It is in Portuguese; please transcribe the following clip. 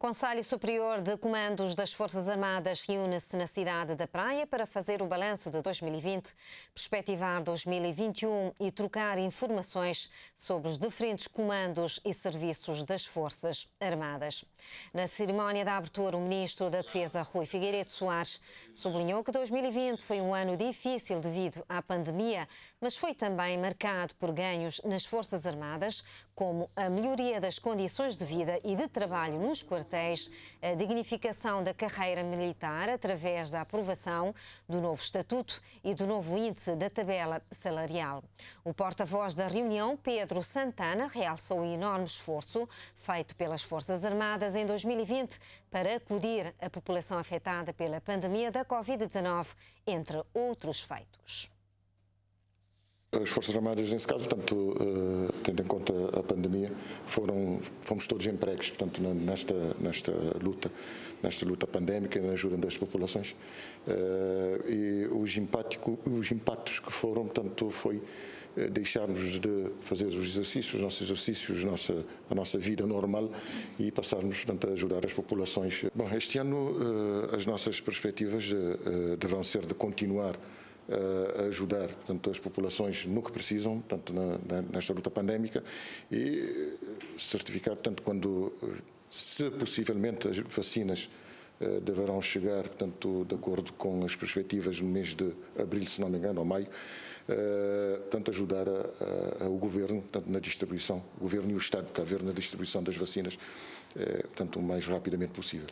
Conselho Superior de Comandos das Forças Armadas reúne-se na cidade da Praia para fazer o balanço de 2020, perspectivar 2021 e trocar informações sobre os diferentes comandos e serviços das Forças Armadas. Na cerimónia da abertura, o Ministro da Defesa, Rui Figueiredo Soares, sublinhou que 2020 foi um ano difícil devido à pandemia, mas foi também marcado por ganhos nas Forças Armadas, como a melhoria das condições de vida e de trabalho nos quartéis a dignificação da carreira militar através da aprovação do novo Estatuto e do novo índice da tabela salarial. O porta-voz da reunião, Pedro Santana, realçou o enorme esforço feito pelas Forças Armadas em 2020 para acudir a população afetada pela pandemia da Covid-19, entre outros feitos. As Forças Armadas, nesse caso, portanto, eh, tendo em conta a pandemia, foram, fomos todos empregos, portanto, nesta, nesta luta, nesta luta pandémica, na ajuda das populações. Eh, e os, os impactos que foram, portanto, foi eh, deixarmos de fazer os exercícios, os nossos exercícios, nossa, a nossa vida normal e passarmos portanto, a ajudar as populações. Bom, este ano eh, as nossas perspectivas deverão ser de continuar a ajudar portanto, as populações no que precisam, tanto nesta luta pandémica, e eh, certificar, portanto, quando, eh, se possivelmente as vacinas eh, deverão chegar, portanto, de acordo com as perspectivas no mês de abril, se não me engano, ou maio, eh, portanto, ajudar a, a, o governo, tanto na distribuição, o governo e o Estado de Cabo na distribuição das vacinas, eh, portanto, o mais rapidamente possível.